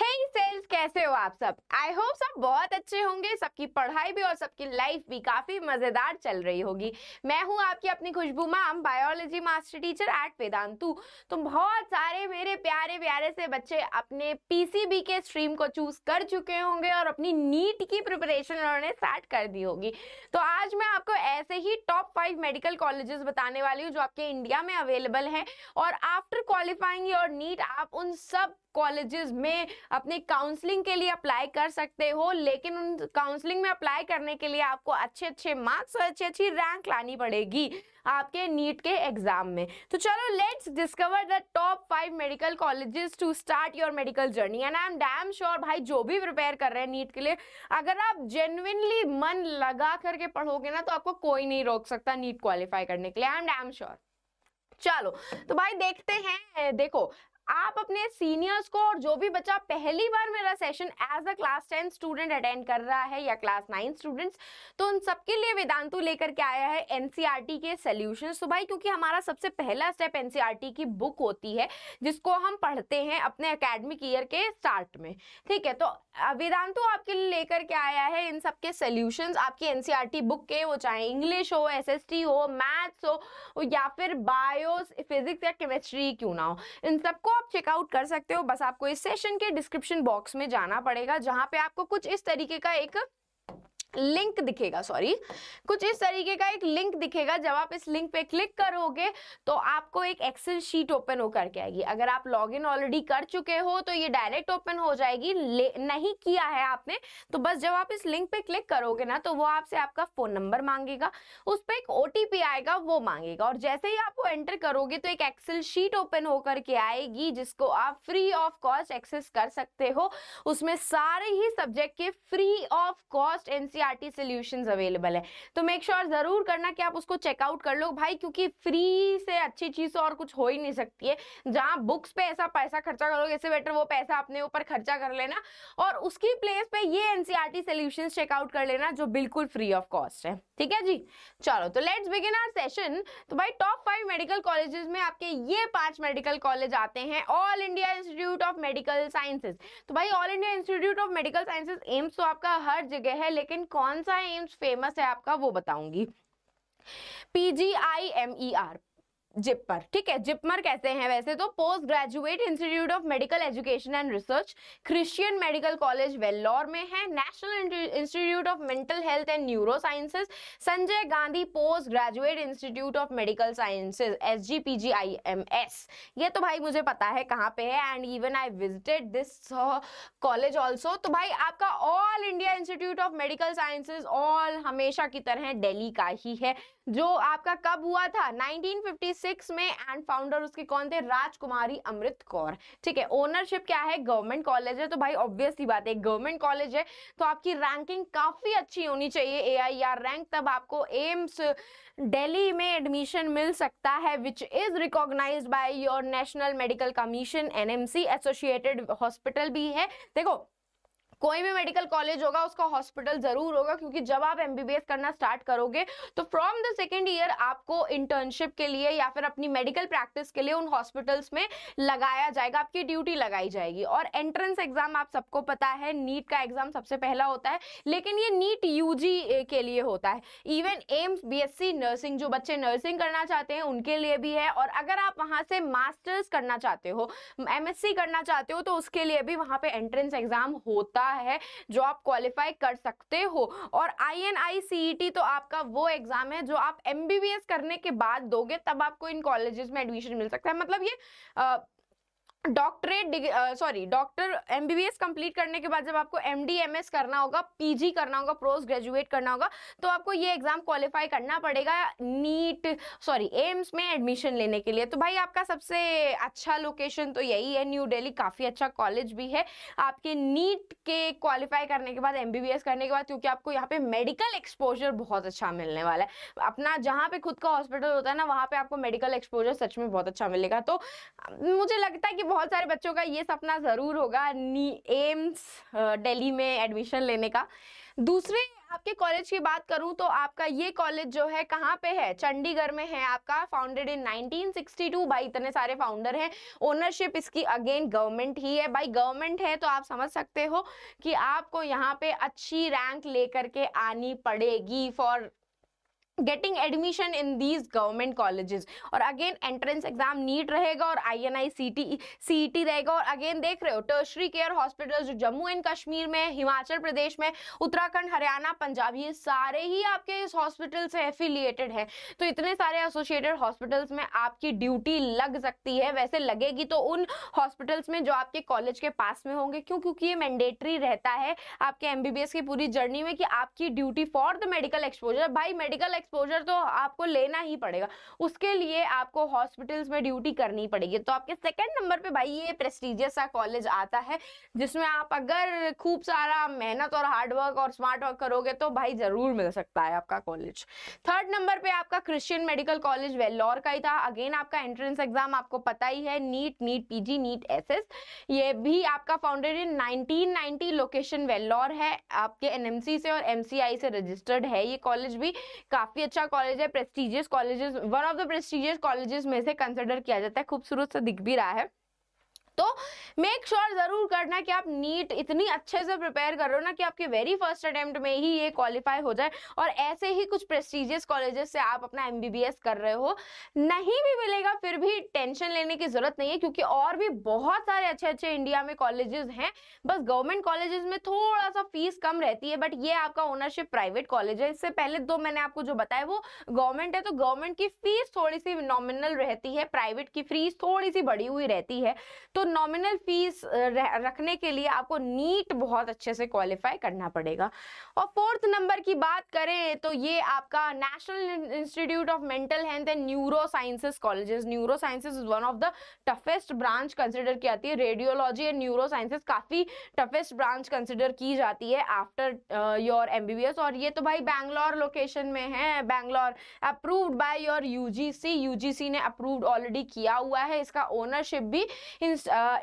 sales कैसे हो आप सब आई होप सब बहुत अच्छे होंगे सबकी पढ़ाई भी और सबकी लाइफ भी काफी मजेदार चल रही होगी मैं हूं आपकी अपनी Khushboo ma'am biology master teacher at Vedantu तो बहुत सारे मेरे प्यारे प्यारे से बच्चे अपने पीसीबी के स्ट्रीम को चूज कर चुके होंगे और अपनी नीट की प्रिपरेशन उन्होंने स्टार्ट कर दी होगी तो आज मैं आपको ऐसे ही टॉप फाइव मेडिकल कॉलेजेस बताने वाली हूँ जो आपके इंडिया में अवेलेबल हैं और आफ्टर क्वालिफाइंग और नीट आप उन सब कॉलेजेस में अपने काउंसलिंग के लिए अप्लाई कर सकते हो लेकिन उन काउंसलिंग में अप्लाई करने के लिए आपको अच्छे अच्छे मार्क्स और अच्छी अच्छी रैंक लानी पड़ेगी आपके नीट के एग्जाम में तो चलो let's discover the top five medical colleges to start your medical journey and I am damn sure भाई जो भी प्रिपेयर कर रहे हैं नीट के लिए अगर आप जेन्यनली मन लगा करके पढ़ोगे ना तो आपको कोई नहीं रोक सकता नीट क्वालिफाई करने के लिए आई एम डैम श्योर चलो तो भाई देखते हैं देखो आप अपने सीनियर्स को और जो भी बच्चा पहली बार मेरा session as a class ten student attend कर रहा है या क्लास नाइन स्टूडेंट्स तो उन सबके लिए वेदांतु लेकर के आया है एनसीईआरटी e के सोल्यूशन तो भाई क्योंकि हमारा सबसे पहला स्टेप एनसीईआरटी e की बुक होती है जिसको हम पढ़ते हैं अपने अकेडमिक ईयर के स्टार्ट में ठीक है तो वेदांतु आपके लिए लेकर के आया है इन सबके सोल्यूशन आपकी एनसीईआरटी बुक e के वो चाहे इंग्लिश हो एस हो मैथ्स हो या फिर बायो फिजिक्स या केमिस्ट्री क्यों ना हो इन सबको आप चेकआउट कर सकते हो बस आपको इस सेशन के डिस्क्रिप्शन बॉक्स में जाना पड़ेगा जहां पे आपको कुछ इस तरीके का एक लिंक दिखेगा सॉरी कुछ इस तरीके का एक लिंक दिखेगा जब आप इस लिंक पे क्लिक करोगे तो आपको एक एक्सेल शीट ओपन होकर के आएगी अगर आप लॉगिन ऑलरेडी कर चुके हो तो ये डायरेक्ट ओपन हो जाएगी नहीं किया है आपने तो बस जब आप इस लिंक पे क्लिक करोगे ना तो वो आपसे आपका फोन नंबर मांगेगा उस पर एक ओ आएगा वो मांगेगा और जैसे ही आप वो एंटर करोगे तो एक एक्सेल शीट ओपन होकर के आएगी जिसको आप फ्री ऑफ कॉस्ट एक्सेस कर सकते हो उसमें सारे ही सब्जेक्ट के free of cost NCR CRT solutions available है तो मेक श्योर sure जरूर करना कि आप उसको चेकआउट कर लो भाई क्योंकि फ्री से अच्छी चीज तो और कुछ हो ही नहीं सकती है जहां बुक्स पे ऐसा पैसा खर्चा करोगे इससे बेटर वो पैसा अपने ऊपर खर्चा कर लेना और उसकी प्लेस पे ये एनसीआरटी सोल्यूशन चेकआउट कर लेना जो बिल्कुल फ्री ऑफ कॉस्ट है ठीक है जी चलो तो लेट्स बिगिन आर सेशन तो भाई टॉप फाइव मेडिकल कॉलेजेस में आपके ये पांच मेडिकल कॉलेज आते हैं All India Institute of Medical Sciences तो भाई All India Institute of Medical Sciences AIIMS तो आपका हर जगह है लेकिन कौन सा एम्स फेमस है आपका वो बताऊंगी P G I M E R JIPMER ठीक है जिपमर कहते हैं वैसे तो Post Graduate Institute of Medical Education and Research Christian Medical College Vellore में है National Institute of Mental Health and neuro Sciences Sanjay Gandhi Post Graduate Institute of Medical Sciences S G P G I M S ये तो भाई मुझे पता है कहाँ पे है and even I visited this college also तो भाई आपका All India Institute of Medical Sciences all हमेशा की तरह डेली का ही है जो आपका कब हुआ था नाइनटीन सिक्स में एंड फाउंडर उसके कौन थे राजकुमारी अमृत कौर ठीक है ओनरशिप क्या है गवर्नमेंट कॉलेज है तो भाई ऑब्वियस ही बात है गवर्नमेंट कॉलेज है तो आपकी रैंकिंग काफ़ी अच्छी होनी चाहिए ए रैंक e तब आपको एम्स डेली में एडमिशन मिल सकता है which is recognize by your National Medical Commission NMC associated hospital भी है देखो कोई भी मेडिकल कॉलेज होगा उसका हॉस्पिटल जरूर होगा क्योंकि जब आप एमबीबीएस करना स्टार्ट करोगे तो फ्रॉम द सेकेंड ईयर आपको इंटर्नशिप के लिए या फिर अपनी मेडिकल प्रैक्टिस के लिए उन हॉस्पिटल्स में लगाया जाएगा आपकी ड्यूटी लगाई जाएगी और एंट्रेंस एग्जाम आप सबको पता है नीट का एग्जाम सबसे पहला होता है लेकिन ये नीट यू के लिए होता है इवन एम्स बी नर्सिंग जो बच्चे नर्सिंग करना चाहते हैं उनके लिए भी है और अगर आप वहां से मास्टर्स करना चाहते हो एमएससी करना चाहते हो तो उसके लिए भी वहां पे एंट्रेंस एग्जाम होता है जो आप क्वालिफाई कर सकते हो और I N I C E T तो आपका वो एग्जाम है जो आप एम बी बी एस करने के बाद दोगे तब आपको इन कॉलेजेस में एडमिशन मिल सकता है मतलब ये आ, doctorate sorry doctor MBBS complete करने के बाद जब आपको एम एस करना होगा पीजी करना होगा पोस्ट ग्रेजुएट करना होगा तो आपको ये एग्जाम क्वालिफाई करना पड़ेगा नीट सॉरी एम्स में एडमिशन लेने के लिए तो भाई आपका सबसे अच्छा लोकेशन तो यही है न्यू दिल्ली काफ़ी अच्छा कॉलेज भी है आपके नीट के क्वालिफाई करने के बाद एम करने के बाद क्योंकि आपको यहाँ पे मेडिकल एक्सपोजर बहुत अच्छा मिलने वाला है अपना जहाँ पे खुद का हॉस्पिटल होता है ना वहाँ पे आपको मेडिकल एक्सपोजर सच में बहुत अच्छा मिलेगा तो मुझे लगता है कि बहुत सारे बच्चों का ये सपना ज़रूर होगा नी एम्स दिल्ली में एडमिशन लेने का दूसरे आपके कॉलेज की बात करूं तो आपका ये कॉलेज जो है कहाँ पे है चंडीगढ़ में है आपका फाउंडेड इन 1962 भाई इतने सारे फाउंडर हैं ओनरशिप इसकी अगेन गवर्नमेंट ही है भाई गवर्नमेंट है तो आप समझ सकते हो कि आपको यहाँ पे अच्छी रैंक लेकर के आनी पड़ेगी for getting admission in these government colleges और अगेन एंट्रेंस एग्जाम नीट रहेगा और I N I C T C T रहेगा और अगेन देख रहे हो टर्शरी केयर हॉस्पिटल जो जम्मू एंड कश्मीर में हिमाचल प्रदेश में उत्तराखंड हरियाणा पंजाब ये सारे ही आपके इस हॉस्पिटल से एफिलिएटेड है तो इतने सारे एसोसिएटेड हॉस्पिटल्स में आपकी ड्यूटी लग सकती है वैसे लगेगी तो उन हॉस्पिटल्स में जो आपके कॉलेज के पास में होंगे क्यों क्योंकि ये मैंडेटरी रहता है आपके एस की पूरी जर्नी में कि आपकी duty for the medical exposure भाई मेडिकल एक्सपोजर एक्सपोजर तो आपको लेना ही पड़ेगा उसके लिए आपको हॉस्पिटल्स में ड्यूटी करनी पड़ेगी तो आपके सेकेंड नंबर पे भाई ये प्रेस्टिजियस सा कॉलेज आता है जिसमें आप अगर खूब सारा मेहनत और हार्डवर्क और स्मार्ट वर्क करोगे तो भाई जरूर मिल सकता है आपका कॉलेज थर्ड नंबर पर आपका क्रिश्चियन मेडिकल कॉलेज वेल्लोर का ही था अगेन आपका एंट्रेंस एग्जाम आपको पता ही है NEET NEET P NEET S ये भी आपका founded in nineteen location Vellore है आपके एन से और एम से रजिस्टर्ड है ये कॉलेज भी काफी काफी अच्छा कॉलेज है prestigious colleges one of the prestigious colleges में से कंसिडर किया जाता है खूबसूरत सा दिख भी रहा है तो मेक श्योर sure ज़रूर करना कि आप नीट इतनी अच्छे से प्रिपेयर कर रहे हो ना कि आपके वेरी फर्स्ट अटेम्प्ट में ही ये क्वालिफाई हो जाए और ऐसे ही कुछ प्रेस्टिजियस कॉलेजेस से आप अपना एम कर रहे हो नहीं भी मिलेगा फिर भी टेंशन लेने की ज़रूरत नहीं है क्योंकि और भी बहुत सारे अच्छे अच्छे इंडिया में कॉलेजेस हैं बस गवर्नमेंट कॉलेजेस में थोड़ा सा फीस कम रहती है बट ये आपका ओनरशिप प्राइवेट कॉलेज है इससे पहले दो मैंने आपको जो बताया वो गवर्नमेंट है तो गवर्नमेंट की फीस थोड़ी सी नॉमिनल रहती है प्राइवेट की फीस थोड़ी सी बढ़ी हुई रहती है तो नॉमिनल तो फीस रखने के लिए आपको नीट बहुत अच्छे से क्वालिफाई करना पड़ेगा और फोर्थ नंबर की बात करें तो ये आपका National Institute of Mental Health and neuro Sciences colleges neuro sciences is one of the toughest branch consider की जाती है रेडियोलॉजी एंड न्यूरो साइंसेज काफ़ी टफेस्ट ब्रांच कंसिडर की जाती है आफ्टर योर एम और ये तो भाई बैंगलोर लोकेशन में है Bangalore approved by your UGC UGC ने अप्रूव्ड ऑलरेडी किया हुआ है इसका ओनरशिप भी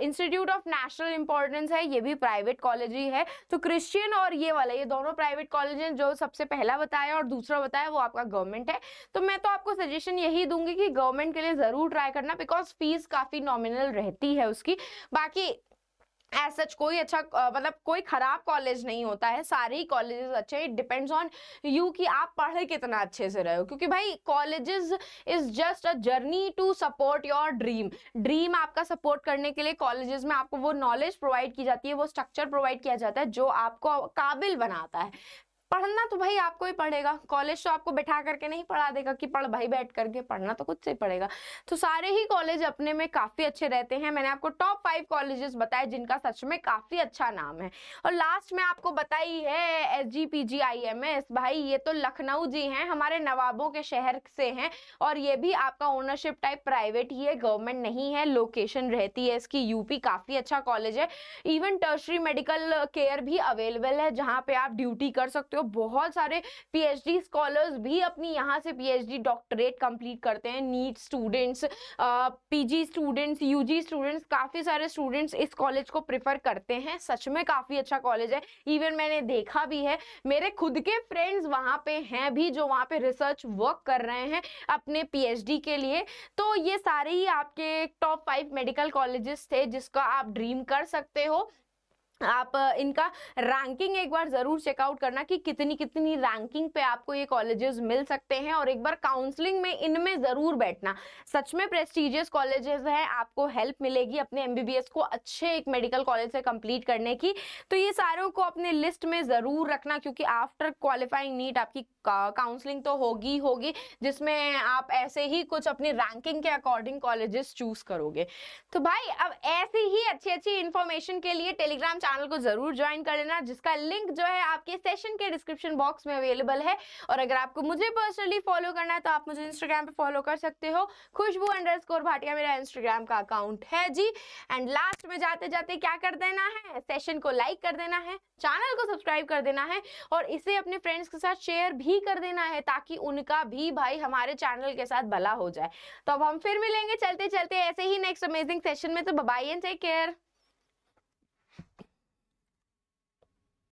इंस्टीट्यूट ऑफ नेशनल इंपॉर्टेंस है ये भी प्राइवेट कॉलेज ही है तो क्रिश्चियन और ये वाला ये दोनों प्राइवेट कॉलेज हैं जो सबसे पहला बताया और दूसरा बताया वो आपका गवर्नमेंट है तो मैं तो आपको सजेशन यही दूंगी कि गवर्नमेंट के लिए ज़रूर ट्राई करना बिकॉज फीस काफ़ी नॉमिनल रहती है उसकी बाकी एज सच कोई अच्छा मतलब कोई खराब कॉलेज नहीं होता है सारे ही कॉलेज अच्छे हैं इट डिपेंड्स ऑन यू कि आप पढ़े कितना अच्छे से रहे हो क्योंकि भाई college is just a journey to support your dream dream आपका सपोर्ट करने के लिए कॉलेज में आपको वो नॉलेज प्रोवाइड की जाती है वो स्ट्रक्चर प्रोवाइड किया जाता है जो आपको काबिल बनाता है पढ़ना तो भाई आपको ही पढ़ेगा कॉलेज तो आपको बैठा करके नहीं पढ़ा देगा कि पढ़ भाई बैठ करके पढ़ना तो खुद से ही पड़ेगा तो सारे ही कॉलेज अपने में काफ़ी अच्छे रहते हैं मैंने आपको टॉप फाइव कॉलेजेस बताए जिनका सच में काफ़ी अच्छा नाम है और लास्ट में आपको बताई है S G P G I M S भाई ये तो लखनऊ जी हैं हमारे नवाबों के शहर से हैं और ये भी आपका ओनरशिप टाइप प्राइवेट ही है गवर्नमेंट नहीं है लोकेशन रहती है इसकी यूपी काफ़ी अच्छा कॉलेज है इवन टर्सरी मेडिकल केयर भी अवेलेबल है जहाँ पे आप ड्यूटी कर सकते हो हो बहुत सारे पीएचडी स्कॉलर्स भी अपनी यहाँ से पीएचडी डॉक्टरेट कंप्लीट करते हैं NEET students PG students UG students काफ़ी सारे स्टूडेंट्स इस कॉलेज को प्रिफर करते हैं सच में काफ़ी अच्छा कॉलेज है इवन मैंने देखा भी है मेरे खुद के फ्रेंड्स वहाँ पे हैं भी जो वहाँ पे रिसर्च वर्क कर रहे हैं अपने पीएचडी के लिए तो ये सारे ही आपके टॉप फाइव मेडिकल कॉलेजेस थे जिसका आप ड्रीम कर सकते हो आप इनका रैंकिंग एक बार ज़रूर चेकआउट करना कि कितनी कितनी रैंकिंग पे आपको ये कॉलेजेस मिल सकते हैं और एक बार काउंसलिंग में इनमें ज़रूर बैठना सच में प्रेस्टिजियस कॉलेजेस हैं आपको हेल्प मिलेगी अपने एमबीबीएस को अच्छे एक मेडिकल कॉलेज से कंप्लीट करने की तो ये सारों को अपने लिस्ट में ज़रूर रखना क्योंकि आफ्टर क्वालिफाइंग नीट आपकी काउंसलिंग तो होगी होगी जिसमें आप ऐसे ही कुछ अपनी रैंकिंग के अकॉर्डिंग कॉलेजेस चूज करोगे तो भाई अब ऐसी ही अच्छी अच्छी इन्फॉर्मेशन के लिए टेलीग्राम चैनल को जरूर ज्वाइन कर लेना जिसका लिंक जो है आपके सेशन के डिस्क्रिप्शन बॉक्स में अवेलेबल है और अगर आपको मुझे पर्सनली फॉलो करना है तो आप मुझे इंस्टाग्राम पे फॉलो कर सकते हो खुशबू अंडर स्कोर भाटिया मेरा इंस्टाग्राम का अकाउंट है जी एंड लास्ट में जाते जाते क्या कर देना है सेशन को लाइक कर देना है चैनल को सब्सक्राइब कर देना है और इसे अपने फ्रेंड्स के साथ शेयर भी कर देना है ताकि उनका भी भाई हमारे चैनल के साथ भला हो जाए तो अब हम फिर मिलेंगे चलते चलते ऐसे ही नेक्स्ट अमेजिंग सेशन में तो बबाई एंड टेक केयर